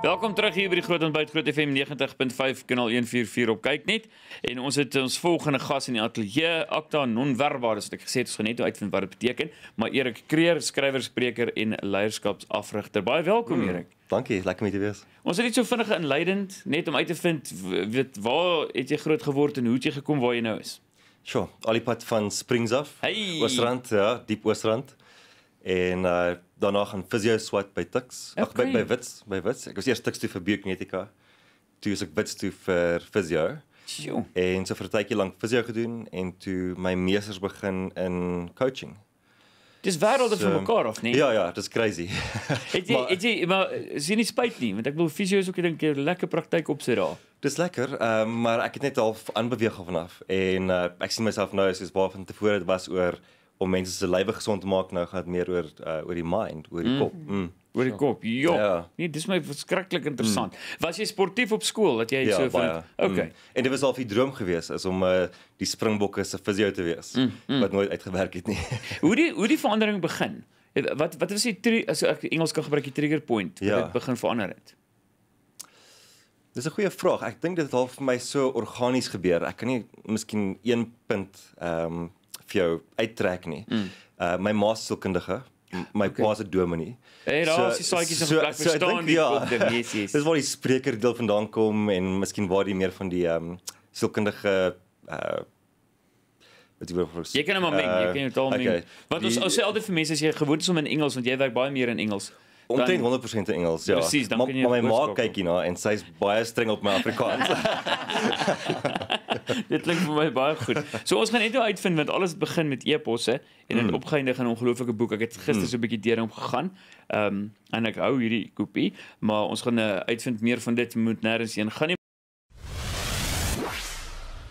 Welkom terug hier by die Groot Ontbyt Groot FM 90.5 kanaal 144 op kyk net en ons het eh, ons volgende gas in die ateljee Akta Nonverbaal as ek gesê het ons gaan net nou uit vind wat dit beteken maar Erik Kreer skrywer spreker en leierskapsafrigter baie welkom hmm. Erik Dankie lekker om te wees Ons het net so vinnig inleidend net om uit te vind weet waar het jy groot geword en hoe het jy gekom waar jy nou is Sjoe al die pad van Springs af hey. Oosrand ja diep Oosrand en uh, daarna gaan fisio swat by Tux. Ag okay. by by Wits, by Wits. Ek was eers Tux toe vir biomekanika. Toe is ek Wits toe vir fisio. En so vir 'n tydjie lank fisio gedoen en toe my meesters begin in coaching. Dis wêrelde so, vir mekaar of nie? Ja ja, dis crazy. Het jy het jy maar sien nie spyt nie, want ek wil fisio is ook 'n keer lekker praktyk op sy daai. Dis lekker, um, maar ek het net half aanbeweeg af en af en uh, ek sien myself nou as iets waarvan tevore dit was oor om mense se lywe gesond te maak nou gaan dit meer oor uh, oor die mind oor die mm. kop mm. oor die ja. kop jo. ja nee dis my verskriklik interessant mm. was jy sportief op skool dat jy ja, so van okay mm. en dit was al 'n droom gewees is om uh, die springbokke se fisio te wees mm. Mm. wat nooit uitgewerk het nie hoe die hoe die verandering begin wat wat is die as ek Engels kan gebruik die trigger point wat ja. dit begin verander het Dis 'n goeie vraag. Ek dink dit het al vir my so organies gebeur. Ek kan nie miskien een punt ehm um, vir jou uittrek nie. Mm. Uh my ma se sielkundige my okay. pa se dominee. Hey, daar is die saaitjies so, in plek verstaan die ja. dominees. Dis waar die spreker deel vandaan kom en miskien waar die meer van die ehm um, sielkundige uh wat jy wil vir Jy kan hom meng, uh, jy kan hom meng. Wat ons sê altyd vir mense as jy gewoond is om in Engels want jy werk baie meer in Engels. Omtrent 100% Engels, ja. Precies, dan kan jy maar my ma kyk hierna en sy's baie streng op my Afrikaans. Dit klink vir my baie goed. So ons gaan net nou uitvind want alles begin met eposse en dit mm. opgeëindig in 'n ongelooflike boek. Ek het gister mm. so 'n bietjie deur hom gegaan. Ehm um, en ek hou hierdie kopie, maar ons gaan uh, uitvind meer van dit moet nêrens heen gaan. Nie.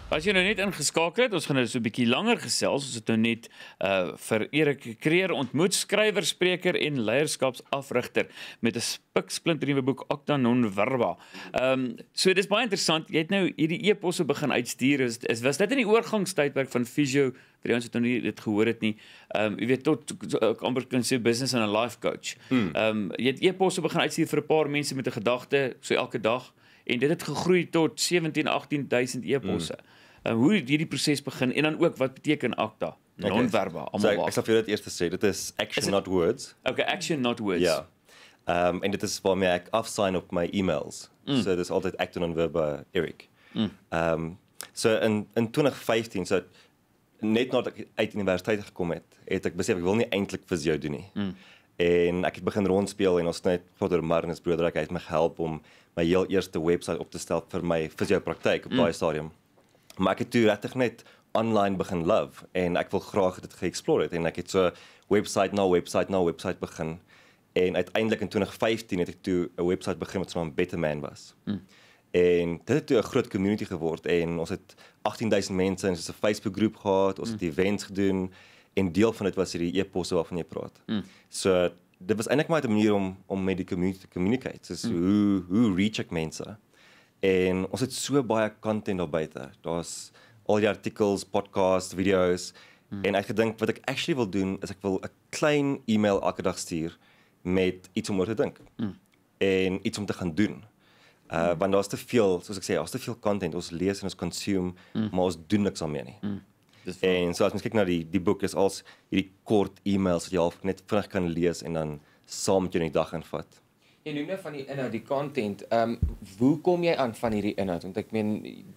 As jy nou net ingeskakel het, ons gaan nou so 'n bietjie langer gesels. Ons het nou net uh vir Erik Kreer ontmoet, skrywer, spreker en leierskapsafrigter met 'n spiksplinter nuwe boek Acta Non Verba. Ehm um, so dis baie interessant. Jy het nou hierdie eposse begin uitstuur. Is, is was dit in die oorgangstydperk van fisio vir ons het nog nie dit gehoor het nie. Ehm um, jy weet tot amper kan sê business and a life coach. Hmm. Ehm um, jy het eposse begin uitstuur vir 'n paar mense met 'n gedagte so elke dag en dit het gegroei tot 17 18000 eposse. Hmm um, hoe hierdie proses begin en dan ook wat beteken ACTA? Non-verba, okay. almal. So, ek sal vir dit eers sê, dit is action is not words. Okay, action not words. Ja. Ehm um, en dit is waarmee ek afsign op my emails. Mm. So dis altyd acton on verba Eric. Mm. Ehm mm. um, so in in 2015 so net nadat ek uit universiteit gekom het, het ek besef ek wil nie eintlik vir jou doen nie. Mm. En ek het begin rondspeel en ons net Godder Marnus broeder, hy het my gehelp om my heel eerste webwerf op te stel vir my fisio praktyk op mm. daai stadium maar ek het toe regtig net online begin love en ek wil graag dit geexplore het en ek het so website na website na website begin en uiteindelik in 2015 het ek toe 'n website begin wat se naam Better Man was. Mm. En dit het 'n groot community geword en ons het 18000 mense in so 'n Facebook groep gehad, ons mm. het events gedoen en deel van dit was hierdie e-posse waarvan jy praat. Mm. So dit was eintlik maar 'n manier om om met die community te communicate. So mm. hoe hoe reach ek mense? en ons het so baie content daar buite. Daar's al die artikels, podcasts, video's hmm. en ek gedink wat ek actually wil doen is ek wil 'n klein e-mail elke dag stuur met iets om oor te dink hmm. en iets om te gaan doen. Uh hmm. want daar's te veel, soos ek sê, daar's te veel content ons lees en ons consume, hmm. maar ons doen niks daarmee nie. Hmm. En so as mens kyk na die die boek is als hierdie kort e-mails wat jy half net vinnig kan lees en dan saam met jou in die dag invat. En noem nou van die inhoud, die content. Ehm um, hoe kom jy aan van hierdie inhoud? Want ek meen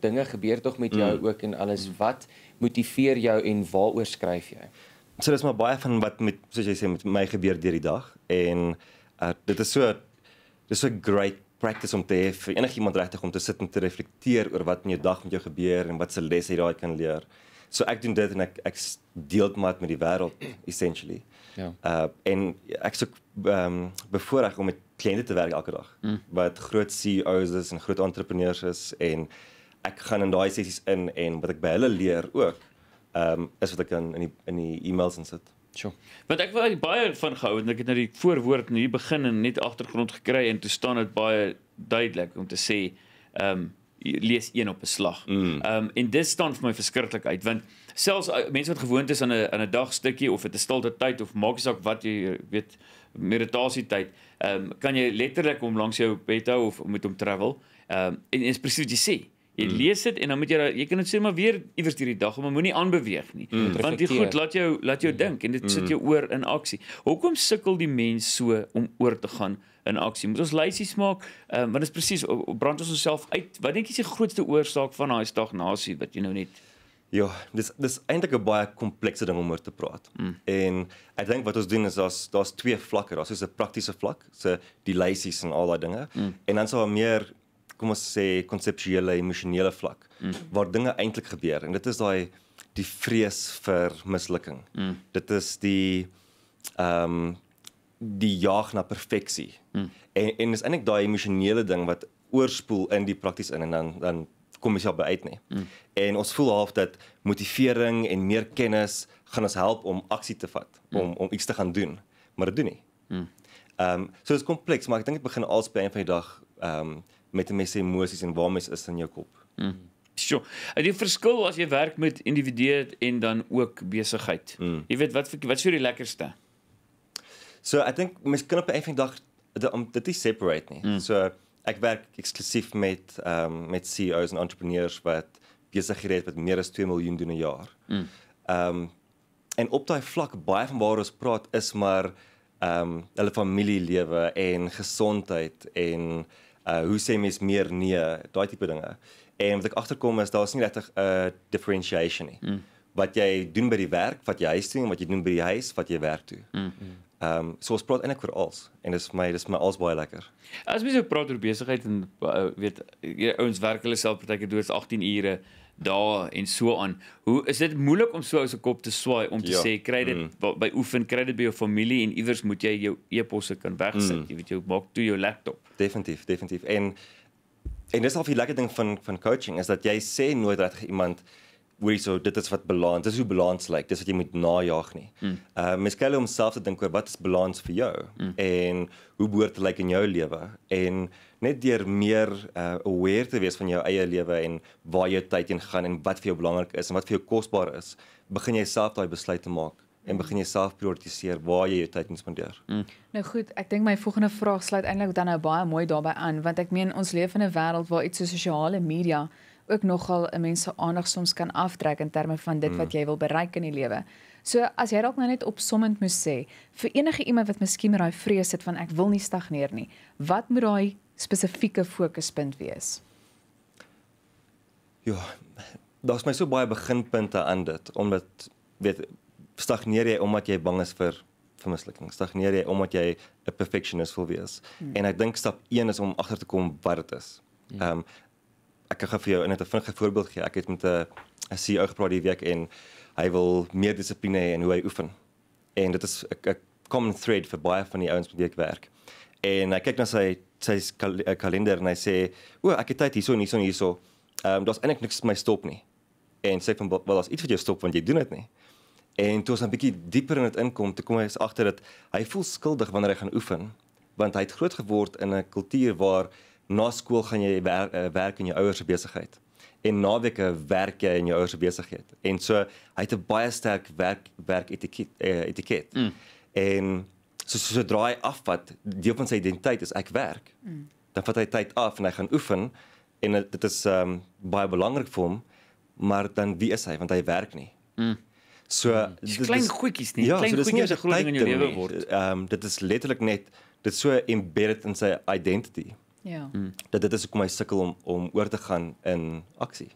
dinge gebeur tog met jou mm. ook en alles. Wat motiveer jou en waaroor skryf jy? So dis maar baie van wat met soos jy sê met my gebeur deur die dag en uh, dit is so dis so great practice om te hê vir enigiemand regtig om te sit en te reflekteer oor wat in jou dag met jou gebeur en wat se lesse jy daai kan leer. So ek doen dit en ek ek deel dit maar met die wêreld essentially. Ja. Uh en ek sou ehm um, bevoorreg om met kliënte te werk elke dag. Mm. Wat groot CEOs is en groot entrepreneurs is en ek gaan in daai sessies in en wat ek by hulle leer ook ehm um, is wat ek in in die in die e-mails insit. Sjoe. Want ek wou baie van gehou en ek het nou die voorwoord nou hier begin en net agtergrond gekry en toe staan dit baie duidelik om te sê ehm um, lees een op 'n slag. Mm. Ehm mm. um, en dit staan vir my verskriklik uit want selfs uh, mense wat gewoond is aan 'n aan 'n dag stukkie of dit 'n stilte tyd of maak nie saak wat jy eh, weet meditasie tyd, ehm um, kan jy letterlik om langs jou bed hou of moet om travel. Ehm um, en, en is presies wat jy sê. Jy mm. lees dit en dan moet jy jy kan dit sê maar weer iewers deur die dag, maar moenie aanbeweeg nie. Mm. Want die goed laat jou laat jou mm. dink en dit mm. sit jou oor in aksie. Hoekom sukkel die mens so om oor te gaan in aksie? Moet ons lysies maak? Ehm um, want dit is presies brand ons onsself uit. Wat dink jy is die grootste oorsaak van daai stagnasie wat jy nou net Ja, dis dis eintlik 'n baie komplekse ding om oor te praat. Mm. En ek dink wat ons doen is daar's daar's twee vlakke. Daar's so 'n praktiese vlak, so die lysies en al daai dinge. Mm. En dan sal so 'n meer kom ons sê konseptuele emosionele vlak mm. waar dinge eintlik gebeur en dit is daai die vrees vir mislukking. Mm. Dit is die ehm um, die jag na perfeksie. Mm. En en is eintlik daai emosionele ding wat oorspoel in die prakties in en dan dan kom ons ja by uit nie. Mm. En ons voel half dat motivering en meer kennis gaan ons help om aksie te vat, mm. om om iets te gaan doen, maar dit doen nie. Mm. Ehm mm. um, so dit is kompleks, maar ek dink dit begin alspan van die dag ehm um, met 'n mens se emosies en waar mens is in jou kop. Mm. Sjoe. Sure. Die verskil as jy werk met individue en dan ook besigheid. Mm. Jy weet wat wat sou die lekkerste? So I think mens kan op 'n eendag dit is separate nie. Mm. So ek werk eksklusief met ehm um, met CEOs en entrepreneurs wat besighede het wat meer as 2 miljoen doen 'n jaar. Hmm. Ehm mm. um, en op daai vlak baie van waar ons praat is maar ehm um, hulle familielewe en gesondheid en uh hoe sê mens meer nee, daai tipe dinge. En wat ek agterkom is daar's nie regtig 'n uh, differentiation nie. Mm. Wat jy doen by die werk, wat jy huis toe en wat jy doen by die huis, wat jy werk toe. Mm. mm. Ehm um, so ons praat eintlik oor alles en dis vir my dis my alles baie lekker. As mens so nou praat oor besigheid en eh, weet jy ouens werk hulle self partyke doods 18 ure daar en so aan. Hoe is dit moeilik om so 'n se kop te swaai om te ja. sê kry dit mm. by oefen kry dit by jou familie en iewers moet jy jou e-posse kan wegsit. Mm. Jy weet jy maak toe jou laptop. Definitief, definitief. En en dis al 'n lekker ding van van coaching is dat jy sê nooit reg iemand hoor hierso dit is wat balans dis hoe balans lyk dis wat jy moet najag nie. Ehm mm. uh, miskien homself te dink oor wat is balans vir jou mm. en hoe behoort dit lyk in jou lewe en net deur meer uh, aware te wees van jou eie lewe en waar jou tyd in gaan en wat vir jou belangrik is en wat vir jou kosbaar is begin jy self daai besluite maak en begin jouself prioritiseer waar jy jou tyd spandeer. Mm. Nou goed, ek dink my volgende vraag sluit eintlik dan nou baie mooi daarbey aan want ek meen ons leef in 'n wêreld waar iets so sosiale media ook nogal 'n mens se aandag soms kan aftrek in terme van dit wat hmm. jy wil bereik in die lewe. So as jy dalk nou net opsommend moet sê vir enige iemand wat miskien met daai vrees sit van ek wil nie stagneer nie, wat moet daai spesifieke fokuspunt wees? Ja, daar's my so baie beginpunte aan dit omdat weet stagneer jy omdat jy bang is vir vir mislukking. Stagneer jy omdat jy 'n perfectionist wil wees. Hmm. En ek dink stap 1 is om agter te kom wat dit is. Ja. Ehm um, ek gaan vir jou net 'n vinnige voorbeeld gee. Ek het met 'n CEO gepraat die week en hy wil meer dissipline hê in hoe hy oefen. En dit is 'n common thread vir baie van die ouens met wie ek werk. En ek kyk na sy sy eh, kalender en hy sê, "O, ek het tyd hierso en hierso en hierso. Ehm um, daar's eintlik niks my stop nie." En sê van wel as iets vir jou stop want jy doen dit nie. En toe ons 'n bietjie dieper in dit inkom, toe kom hy agter dat hy voel skuldig wanneer hy gaan oefen, want hy het groot geword in 'n kultuur waar na skool gaan jy wer, eh, werk in jou ouers se besigheid en naweke werk jy in jou ouers se besigheid en so hy het 'n baie sterk werk werk etiket uh, etiket mm. en so so, so draai af wat deel van sy identiteit is ek werk mm. dan vat hy tyd af en hy gaan oefen en dit is um, baie belangrik vir hom maar dan wie is hy want hy werk nie mm. So mm. dis klein goedjies nie, ja, klein so, goedjies as 'n groot ding in jou lewe word. Ehm um, dit is letterlik net dit so embedded in sy identity. Mm. Ja. Mm. Dat dit is hoekom hy sukkel om om oor te gaan in aksie.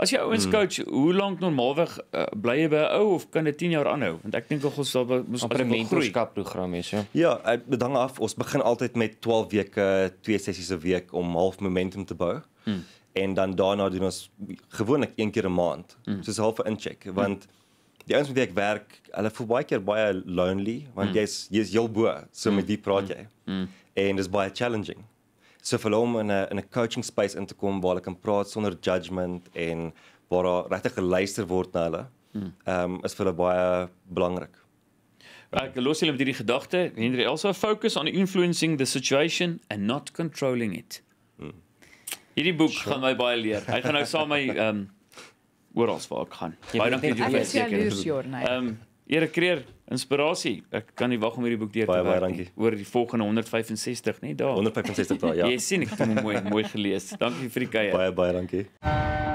As jy ouens mm. coach, hoe lank normaalweg uh, bly jy by 'n ou of kan dit 10 jaar aanhou? Want ek dink ons sal mos 'n mentorskap program hê, so. Ja, ja eh, dit ja, hang af. Ons begin altyd met 12 weke, twee sessies 'n week om half momentum te bou. Mm. En dan daarna doen ons gewoonlik een keer 'n maand, mm. soos half 'n incheck, mm. want mm. Die ouens met wie ek werk, hulle voel baie keer baie lonely want mm. jy's jy's heel bo, so mm. met wie praat jy? Mm. mm. En dit is baie challenging. Mm so vir hom in 'n in 'n coaching space in te kom waar hulle kan praat sonder judgement en waar daar regtig geluister word na hulle. Hmm. Ehm um, is vir hulle baie belangrik. Ek los julle met hierdie gedagte. Henry Elsa focus on influencing the situation and not controlling it. Hmm. Hierdie boek sure. gaan my baie leer. Hy gaan nou saam met my ehm um, oral waar ek gaan. Baie dankie vir die seker. Ehm Erik Kreer, inspirasie. Ek kan nie wag om hierdie boek deur te baie, werk. Baie dankie. Oor die volgende 165, nê, nee, daar. 165 daar, ja. Jy sien ek het hom mooi mooi gelees. Dankie vir die kuier. Baie baie dankie.